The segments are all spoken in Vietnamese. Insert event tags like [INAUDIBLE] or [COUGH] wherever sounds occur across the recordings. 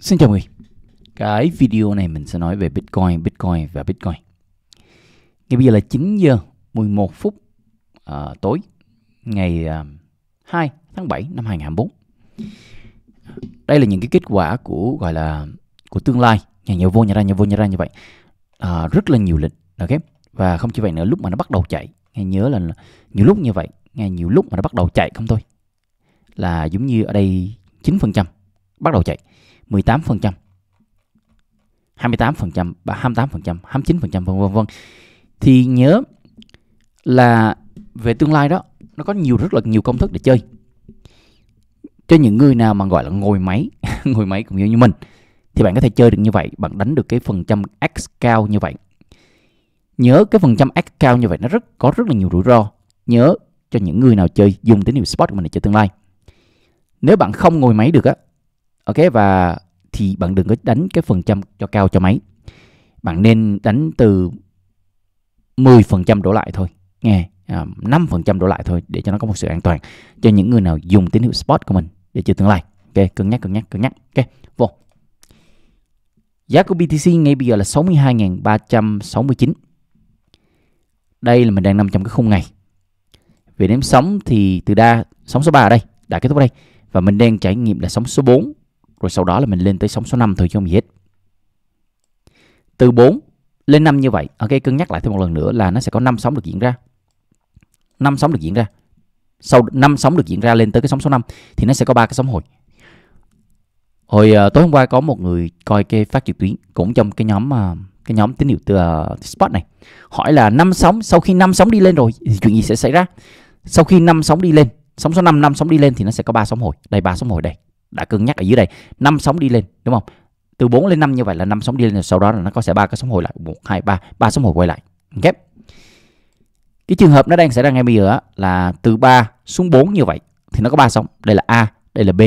Xin chào mọi người Cái video này mình sẽ nói về Bitcoin, Bitcoin và Bitcoin Ngay bây giờ là 9 giờ 11 phút uh, tối Ngày uh, à, 2 tháng 7 năm 2024 Đây là những cái kết quả của gọi là của tương lai Nhà nhà vô, nhà ra, nhà vô, nhà ra như vậy uh, Rất là nhiều lịch ok Và không chỉ vậy nữa, lúc mà nó bắt đầu chạy Nghe nhớ là nhiều lúc như vậy Nghe nhiều lúc mà nó bắt đầu chạy không thôi Là giống như ở đây 9% bắt đầu chạy 18%, 28%, 28%, 29% vân vân vân. Thì nhớ là về tương lai đó nó có nhiều rất là nhiều công thức để chơi. Cho những người nào mà gọi là ngồi máy, [LAUGHS] ngồi máy cũng như mình thì bạn có thể chơi được như vậy, bạn đánh được cái phần trăm x cao như vậy. Nhớ cái phần trăm x cao như vậy nó rất có rất là nhiều rủi ro. Nhớ cho những người nào chơi dùng tín hiệu spot của mình để chơi tương lai. Nếu bạn không ngồi máy được á ok và thì bạn đừng có đánh cái phần trăm cho cao cho máy, bạn nên đánh từ 10% đổ lại thôi nghe à, 5% đổ lại thôi để cho nó có một sự an toàn cho những người nào dùng tín hiệu spot của mình để chơi tương lai ok cân nhắc cân nhắc cân nhắc ok vô giá của BTC ngay bây giờ là 62.369 đây là mình đang nằm trong cái khung ngày về đếm sóng thì từ đa sóng số 3 ở đây đã kết thúc ở đây và mình đang trải nghiệm là sóng số 4 rồi sau đó là mình lên tới sóng số 5 thôi chứ không gì hết Từ 4 lên 5 như vậy Ok cân nhắc lại thêm một lần nữa là nó sẽ có 5 sóng được diễn ra 5 sóng được diễn ra Sau 5 sóng được diễn ra lên tới cái sóng số 5 Thì nó sẽ có ba cái sóng hồi Hồi uh, tối hôm qua có một người coi cái phát trực tuyến Cũng trong cái nhóm uh, cái nhóm tín hiệu từ uh, spot này Hỏi là năm sóng Sau khi năm sóng đi lên rồi thì chuyện gì sẽ xảy ra Sau khi năm sóng đi lên Sóng số 5, năm sóng đi lên thì nó sẽ có ba sóng hồi Đây ba sóng hồi đây đã cân nhắc ở dưới đây năm sóng đi lên đúng không từ 4 lên 5 như vậy là năm sóng đi lên sau đó là nó có sẽ ba cái sóng hồi lại một hai ba ba sóng hồi quay lại ok cái trường hợp nó đang xảy ra ngay bây giờ là từ 3 xuống 4 như vậy thì nó có ba sóng đây là a đây là b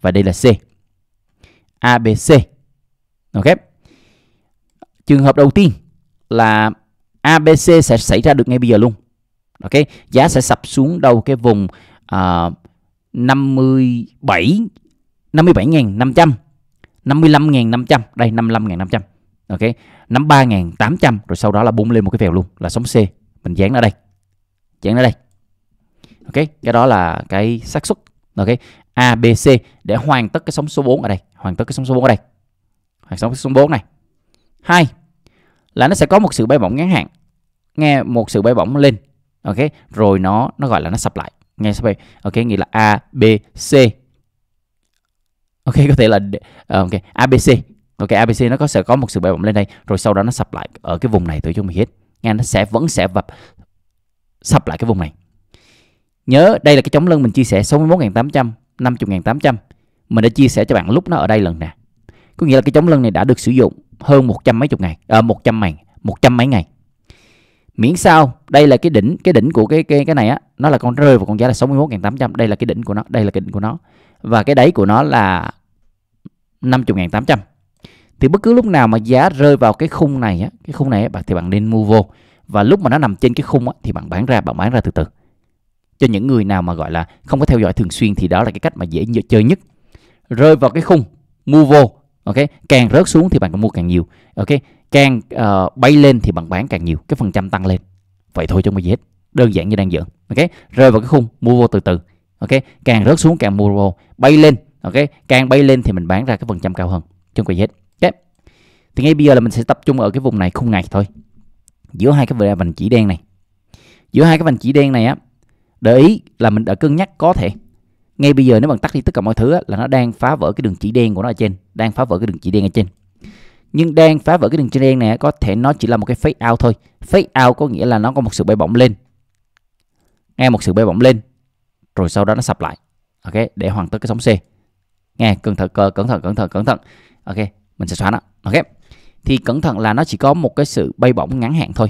và đây là c a b c ok trường hợp đầu tiên là abc sẽ xảy ra được ngay bây giờ luôn ok giá sẽ sập xuống đâu cái vùng uh, à, 57 57.500 55.500 đây 55.500 ok 53.800 rồi sau đó là bung lên một cái vèo luôn là sóng C mình dán ở đây dán ở đây ok cái đó là cái xác suất ok A B C để hoàn tất cái sóng số 4 ở đây hoàn tất cái sóng số 4 ở đây hoàn sóng số 4 này hai là nó sẽ có một sự bay bổng ngắn hạn nghe một sự bay bổng lên ok rồi nó nó gọi là nó sập lại nghe sắp ok nghĩa là A B C ok có thể là ờ, ok abc ok abc nó có sẽ có một sự bay bổng lên đây rồi sau đó nó sập lại ở cái vùng này tụi chúng mình hết nghe nó sẽ vẫn sẽ vập sập lại cái vùng này nhớ đây là cái chống lưng mình chia sẻ 61.800 50.800 mình đã chia sẻ cho bạn lúc nó ở đây lần nè có nghĩa là cái chống lưng này đã được sử dụng hơn một trăm mấy chục ngày à, một trăm ngày một trăm mấy ngày miễn sao đây là cái đỉnh cái đỉnh của cái cái cái này á nó là con rơi vào con giá là 61.800 đây là cái đỉnh của nó đây là cái đỉnh của nó và cái đáy của nó là 50.800 thì bất cứ lúc nào mà giá rơi vào cái khung này á, cái khung này á, thì bạn nên mua vô và lúc mà nó nằm trên cái khung á, thì bạn bán ra bạn bán ra từ từ cho những người nào mà gọi là không có theo dõi thường xuyên thì đó là cái cách mà dễ chơi nhất rơi vào cái khung mua vô ok càng rớt xuống thì bạn có mua càng nhiều ok càng uh, bay lên thì bạn bán càng nhiều cái phần trăm tăng lên vậy thôi trong gì hết đơn giản như đang dẫn ok rơi vào cái khung mua vô từ từ ok càng rớt xuống càng mua roll bay lên ok càng bay lên thì mình bán ra cái phần trăm cao hơn trong quay hết okay. thì ngay bây giờ là mình sẽ tập trung ở cái vùng này khung ngày thôi giữa hai cái vành chỉ đen này giữa hai cái vành chỉ đen này á để ý là mình đã cân nhắc có thể ngay bây giờ nếu bạn tắt đi tất cả mọi thứ á, là nó đang phá vỡ cái đường chỉ đen của nó ở trên đang phá vỡ cái đường chỉ đen ở trên nhưng đang phá vỡ cái đường chỉ đen này có thể nó chỉ là một cái fade out thôi fade out có nghĩa là nó có một sự bay bổng lên nghe một sự bay bổng lên rồi sau đó nó sập lại ok để hoàn tất cái sóng C nghe cẩn thận cẩn thận cẩn thận cẩn thận ok mình sẽ xóa nó ok thì cẩn thận là nó chỉ có một cái sự bay bổng ngắn hạn thôi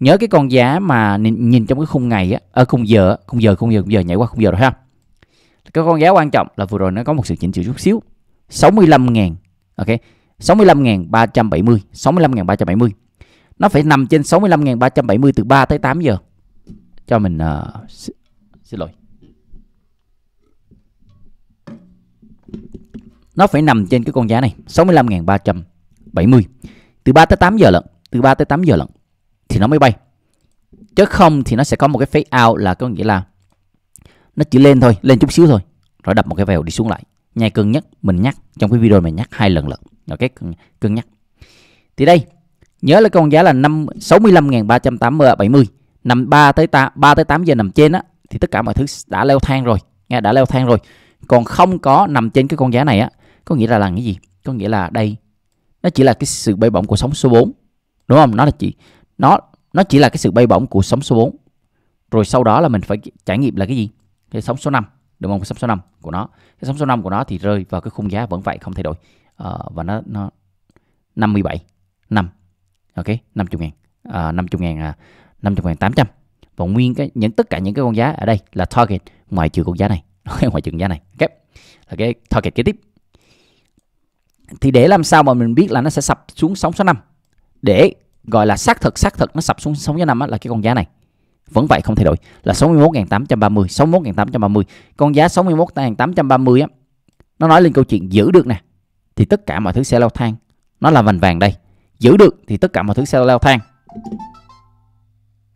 nhớ cái con giá mà nhìn, nhìn trong cái khung ngày á ở à, khung giờ khung giờ khung giờ khung giờ nhảy qua khung giờ rồi ha cái con giá quan trọng là vừa rồi nó có một sự chỉnh sửa chút xíu 65.000 ok 65.370 65.370 nó phải nằm trên 65.370 từ 3 tới 8 giờ cho mình uh, xin lỗi nó phải nằm trên cái con giá này 65.370 từ 3 tới 8 giờ lận từ 3 tới 8 giờ lận thì nó mới bay chứ không thì nó sẽ có một cái fade out là có nghĩa là nó chỉ lên thôi lên chút xíu thôi rồi đập một cái vèo đi xuống lại nhai cân nhắc mình nhắc trong cái video mình nhắc hai lần lận là cái cân nhắc thì đây nhớ là con giá là năm 65.380 nằm 3 tới 8 3 tới 8 giờ nằm trên á thì tất cả mọi thứ đã leo thang rồi nghe đã leo thang rồi còn không có nằm trên cái con giá này á có nghĩa là làm cái gì có nghĩa là đây nó chỉ là cái sự bay bổng của sóng số 4 đúng không nó là chỉ nó nó chỉ là cái sự bay bổng của sóng số 4 rồi sau đó là mình phải trải nghiệm là cái gì cái sóng số 5 đúng không cái sóng số 5 của nó cái sóng số 5 của nó thì rơi vào cái khung giá vẫn vậy không thay đổi à, và nó nó 57 năm ok 50 ờ, ngàn à, 50 ngàn à, 50 ngàn 800 và nguyên cái những tất cả những cái con giá ở đây là target ngoài trừ con giá này [LAUGHS] ngoài trừ con giá này ok là cái target kế tiếp thì để làm sao mà mình biết là nó sẽ sập xuống sóng số 5 để gọi là xác thực xác thực nó sập xuống sóng số 5 là cái con giá này vẫn vậy không thay đổi là 61.830 61.830 con giá 61.830 á nó nói lên câu chuyện giữ được nè thì tất cả mọi thứ sẽ leo thang nó là vành vàng đây giữ được thì tất cả mọi thứ sẽ leo thang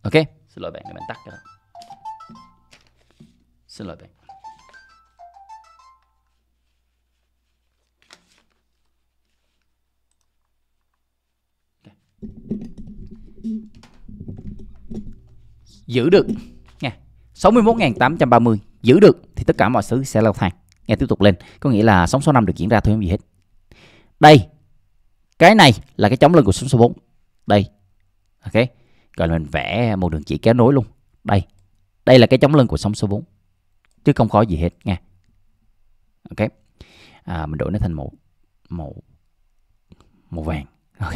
ok xin lỗi bạn để mình tắt cái xin lỗi bạn Giữ được nha. 61.830 giữ được thì tất cả mọi thứ sẽ leo thang. Nghe tiếp tục lên, có nghĩa là sóng số 5 được diễn ra thôi không gì hết. Đây. Cái này là cái chống lưng của sóng số 4. Đây. Ok. gọi là mình vẽ một đường chỉ kéo nối luôn. Đây. Đây là cái chống lưng của sóng số 4. Chứ không có gì hết nha. Ok. À, mình đổi nó thành một màu màu vàng. Ok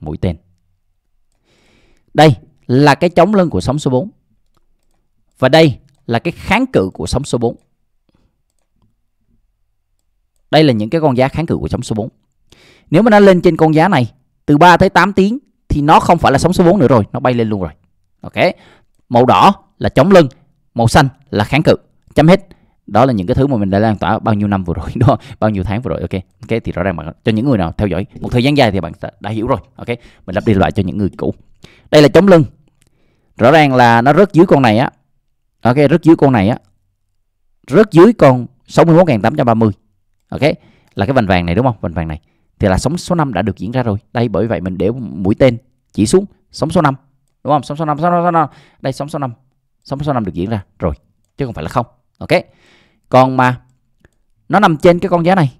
mũi tên. Đây là cái chống lưng của sóng số 4. Và đây là cái kháng cự của sóng số 4. Đây là những cái con giá kháng cự của sóng số 4. Nếu mà nó lên trên con giá này từ 3 tới 8 tiếng thì nó không phải là sóng số 4 nữa rồi, nó bay lên luôn rồi. Ok. Màu đỏ là chống lưng, màu xanh là kháng cự. Chấm hết đó là những cái thứ mà mình đã lan tỏa bao nhiêu năm vừa rồi [LAUGHS] đó bao nhiêu tháng vừa rồi ok ok thì rõ ràng bạn cho những người nào theo dõi một thời gian dài thì bạn đã hiểu rồi ok mình lặp đi lại cho những người cũ đây là chống lưng rõ ràng là nó rớt dưới con này á ok rớt dưới con này á rớt dưới con 61.830 ok là cái vành vàng này đúng không vành vàng này thì là sóng số 5 đã được diễn ra rồi đây bởi vậy mình để mũi tên chỉ xuống sóng số 5 đúng không sóng số 5 sóng số 5 đây sóng số 5 sóng số 5 được diễn ra rồi chứ không phải là không ok còn mà nó nằm trên cái con giá này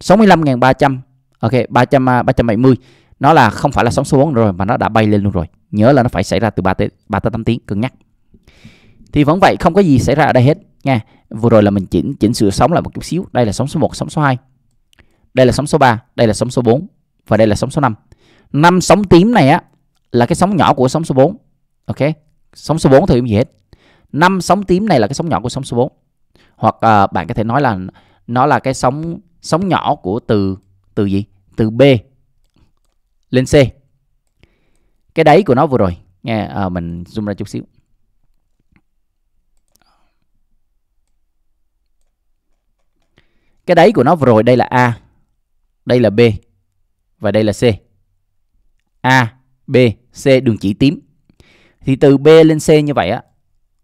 65.300 ok 300 370 à, nó là không phải là sóng xuống rồi mà nó đã bay lên luôn rồi nhớ là nó phải xảy ra từ 3 tới 3 tới 8 tiếng cân nhắc thì vẫn vậy không có gì xảy ra ở đây hết nha vừa rồi là mình chỉnh chỉnh sửa sóng lại một chút xíu đây là sóng số 1 sóng số 2 đây là sóng số 3 đây là sóng số 4 và đây là sóng số 5 năm sóng tím này á là cái sóng nhỏ của sóng số 4 ok sóng số 4 thì gì hết năm sóng tím này là cái sóng nhỏ của sóng số 4 hoặc à, bạn có thể nói là nó là cái sóng sóng nhỏ của từ từ gì từ B lên C cái đáy của nó vừa rồi nghe à, mình zoom ra chút xíu cái đáy của nó vừa rồi đây là A đây là B và đây là C A B C đường chỉ tím thì từ B lên C như vậy á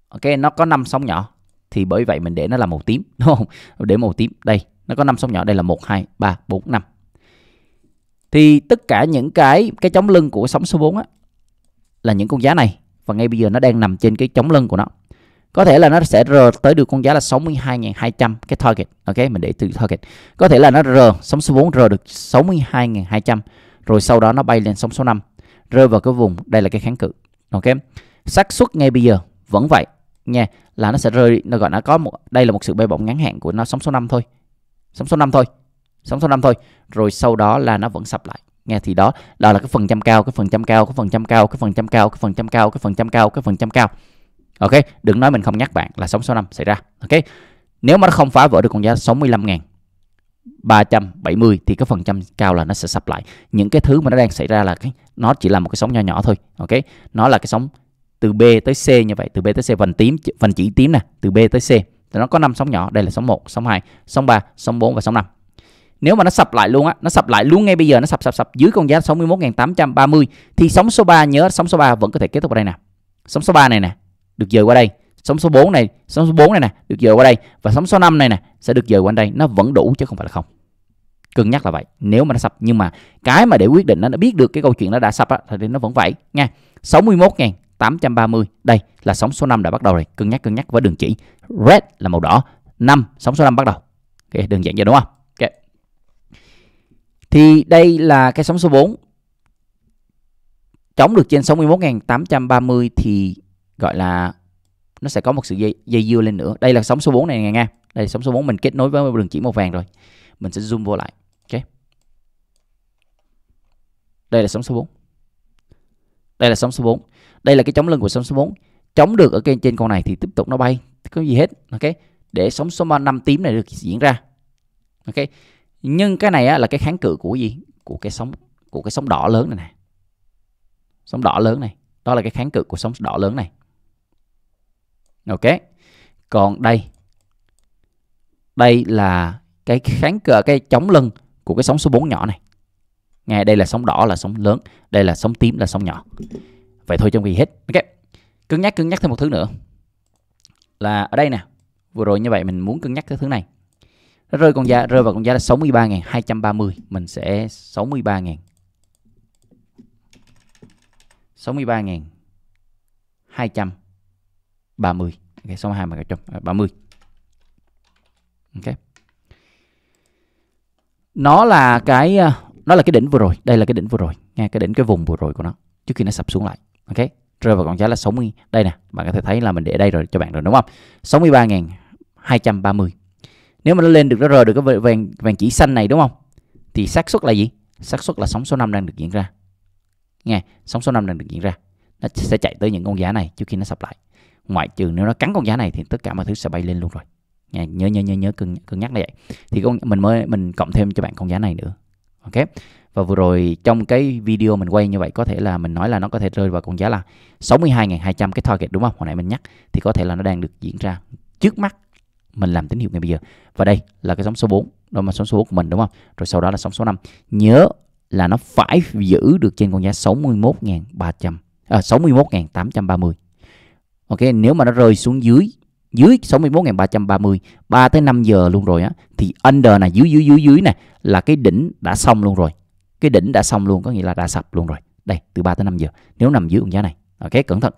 ok nó có năm sóng nhỏ thì bởi vậy mình để nó là màu tím [LAUGHS] đúng không để màu tím đây nó có năm sóng nhỏ đây là một hai ba bốn năm thì tất cả những cái cái chống lưng của sóng số 4 á là những con giá này và ngay bây giờ nó đang nằm trên cái chống lưng của nó có thể là nó sẽ R tới được con giá là 62.200 cái target ok mình để từ target có thể là nó R sóng số 4 R được 62.200 rồi sau đó nó bay lên sóng số 5 rơi vào cái vùng đây là cái kháng cự ok xác suất ngay bây giờ vẫn vậy nha là nó sẽ rơi nó gọi nó có một đây là một sự bê bổng ngắn hạn của nó sóng số 5 thôi sóng số 5 thôi sóng số 5 thôi rồi sau đó là nó vẫn sập lại nghe thì đó đó là cái phần trăm cao cái phần trăm cao cái phần trăm cao cái phần trăm cao cái phần trăm cao cái phần trăm cao cái phần trăm cao ok đừng nói mình không nhắc bạn là sóng số 5 xảy ra ok nếu mà nó không phá vỡ được con giá 65 ngàn 370 thì cái phần trăm cao là nó sẽ sập lại những cái thứ mà nó đang xảy ra là cái nó chỉ là một cái sóng nhỏ nhỏ thôi ok nó là cái sóng từ B tới C như vậy từ B tới C phần tím phần chỉ tím nè từ B tới C thì nó có năm sóng nhỏ đây là sóng 1 sóng 2 sóng 3 sóng 4 và sóng 5 nếu mà nó sập lại luôn á nó sập lại luôn ngay bây giờ nó sập sập sập dưới con giá 61.830 thì sóng số 3 nhớ sóng số 3 vẫn có thể kết thúc ở đây nè sóng số 3 này nè được dời qua đây sóng số 4 này sóng số 4 này nè được dời qua đây và sóng số 5 này nè sẽ được dời qua đây nó vẫn đủ chứ không phải là không cân nhắc là vậy nếu mà nó sập nhưng mà cái mà để quyết định nó biết được cái câu chuyện nó đã sập á thì nó vẫn vậy nha 61.000 830. Đây là sóng số 5 đã bắt đầu rồi. Cân nhắc cân nhắc với đường chỉ. Red là màu đỏ. 5 sóng số 5 bắt đầu. Ok, đơn giản vậy đúng không? Ok. Thì đây là cái sóng số 4. Chống được trên 61.830 thì gọi là nó sẽ có một sự dây, dây dưa lên nữa. Đây là sóng số 4 này nha. Đây là sóng số 4 mình kết nối với đường chỉ màu vàng rồi. Mình sẽ zoom vô lại. Ok. Đây là sóng số 4 đây là sóng số 4 đây là cái chống lưng của sóng số 4 chống được ở trên trên con này thì tiếp tục nó bay có gì hết ok để sóng số 5 tím này được diễn ra ok nhưng cái này á, là cái kháng cự của gì của cái sóng của cái sóng đỏ lớn này nè sóng đỏ lớn này đó là cái kháng cự của sóng đỏ lớn này ok còn đây đây là cái kháng cự cái chống lưng của cái sóng số 4 nhỏ này nghe đây là sóng đỏ là sóng lớn đây là sóng tím là sóng nhỏ vậy thôi trong khi hết ok cân nhắc cân nhắc thêm một thứ nữa là ở đây nè vừa rồi như vậy mình muốn cân nhắc cái thứ này nó rơi con giá rơi vào con giá là 63.230 mình sẽ 63.000 63.000 230 ok 62 mà 30 à, ok nó là cái à, nó là cái đỉnh vừa rồi đây là cái đỉnh vừa rồi nghe cái đỉnh cái vùng vừa rồi của nó trước khi nó sập xuống lại ok rơi vào con giá là 60 đây nè bạn có thể thấy là mình để đây rồi cho bạn rồi đúng không 63.230 nếu mà nó lên được nó rơi được cái vàng vàng chỉ xanh này đúng không thì xác suất là gì xác suất là sóng số 5 đang được diễn ra nghe sóng số 5 đang được diễn ra nó sẽ chạy tới những con giá này trước khi nó sập lại ngoại trừ nếu nó cắn con giá này thì tất cả mọi thứ sẽ bay lên luôn rồi nhớ nhớ nhớ nhớ cân cân nhắc như vậy thì con mình mới mình cộng thêm cho bạn con giá này nữa ok và vừa rồi trong cái video mình quay như vậy có thể là mình nói là nó có thể rơi vào con giá là 62.200 cái target đúng không? Hồi nãy mình nhắc thì có thể là nó đang được diễn ra trước mắt mình làm tín hiệu ngay bây giờ. Và đây là cái sóng số 4, đó là sóng số 4 của mình đúng không? Rồi sau đó là sóng số 5. Nhớ là nó phải giữ được trên con giá 61.300 à, 61.830. Ok, nếu mà nó rơi xuống dưới dưới 61.330 3 tới 5 giờ luôn rồi á thì under này dưới dưới dưới dưới này là cái đỉnh đã xong luôn rồi cái đỉnh đã xong luôn có nghĩa là đã sập luôn rồi đây từ 3 tới 5 giờ nếu nằm dưới con giá này ok cẩn thận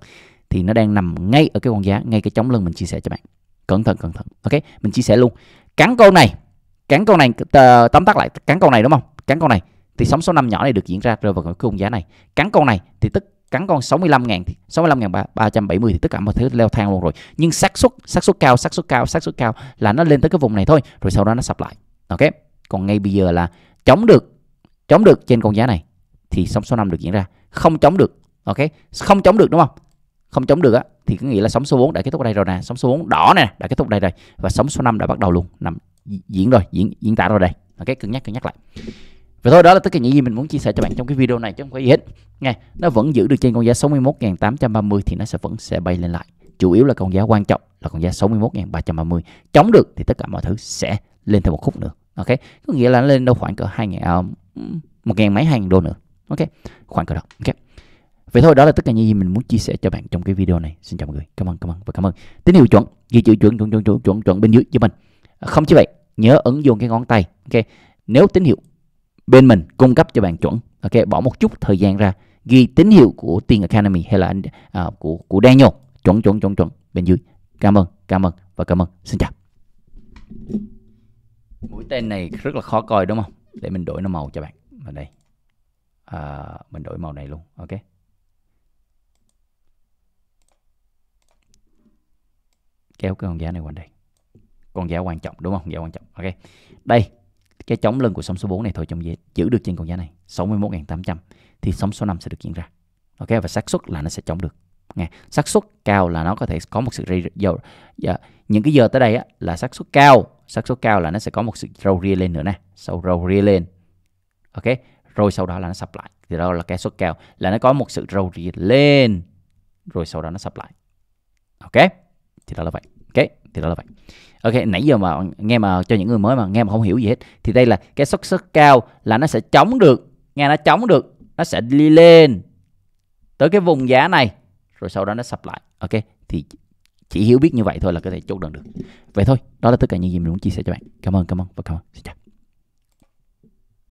thì nó đang nằm ngay ở cái con giá ngay cái chống lưng mình chia sẻ cho bạn cẩn thận cẩn thận ok mình chia sẻ luôn cắn câu này cắn câu này tóm tắt lại cắn câu này đúng không cắn câu này thì sóng số năm nhỏ này được diễn ra rơi vào cái con giá này cắn câu này thì tức cắn con 65 ngàn 65 ngàn 370 thì tất cả mọi thứ leo thang luôn rồi nhưng xác suất xác suất cao xác suất cao xác suất cao là nó lên tới cái vùng này thôi rồi sau đó nó sập lại ok còn ngay bây giờ là chống được chống được trên con giá này thì sóng số 5 được diễn ra không chống được ok không chống được đúng không không chống được á thì có nghĩa là sóng số 4 đã kết thúc ở đây rồi nè sóng số 4 đỏ nè đã kết thúc ở đây rồi và sóng số 5 đã bắt đầu luôn nằm diễn rồi diễn diễn tả rồi đây ok cân nhắc cân nhắc lại và thôi đó là tất cả những gì mình muốn chia sẻ cho bạn trong cái video này chứ không có gì hết. Nghe, nó vẫn giữ được trên con giá 61.830 thì nó sẽ vẫn sẽ bay lên lại. Chủ yếu là con giá quan trọng là con giá 61.330. Chống được thì tất cả mọi thứ sẽ lên thêm một khúc nữa. Ok, có nghĩa là nó lên đâu khoảng cỡ 2.000 à, một ngàn mấy hàng đô nữa. Ok, khoảng cỡ đó. Ok. Vậy thôi đó là tất cả những gì mình muốn chia sẻ cho bạn trong cái video này. Xin chào mọi người. Cảm ơn, cảm ơn và cảm ơn. Tín hiệu chuẩn, ghi chữ chuẩn chuẩn chuẩn chuẩn chuẩn bên dưới cho mình. Không chỉ vậy, nhớ ấn vô cái ngón tay. Ok. Nếu tín hiệu bên mình cung cấp cho bạn chuẩn ok bỏ một chút thời gian ra ghi tín hiệu của Tiên Academy hay là à, của của Daniel chuẩn chuẩn chuẩn chuẩn bên dưới cảm ơn cảm ơn và cảm ơn xin chào mũi tên này rất là khó coi đúng không để mình đổi nó màu cho bạn ở đây à, mình đổi màu này luôn ok kéo cái con giá này qua đây con giá quan trọng đúng không giá quan trọng ok đây cái chống lưng của sóng số 4 này thôi trong dễ giữ được trên con giá này 61.800 thì sóng số 5 sẽ được diễn ra ok và xác suất là nó sẽ chống được nghe xác suất cao là nó có thể có một sự dầu giờ dạ, những cái giờ tới đây á, là xác suất cao xác suất cao là nó sẽ có một sự râu ria lên nữa nè sau râu ria lên ok rồi sau đó là nó sập lại thì đó là cái suất cao là nó có một sự râu ria lên rồi sau đó nó sập lại ok thì đó là vậy ok thì đó là vậy ok nãy giờ mà nghe mà cho những người mới mà nghe mà không hiểu gì hết thì đây là cái xuất suất cao là nó sẽ chống được nghe nó chống được nó sẽ đi lên tới cái vùng giá này rồi sau đó nó sập lại ok thì chỉ hiểu biết như vậy thôi là có thể chốt được được vậy thôi đó là tất cả những gì mình muốn chia sẻ cho bạn cảm ơn cảm ơn và cảm ơn xin chào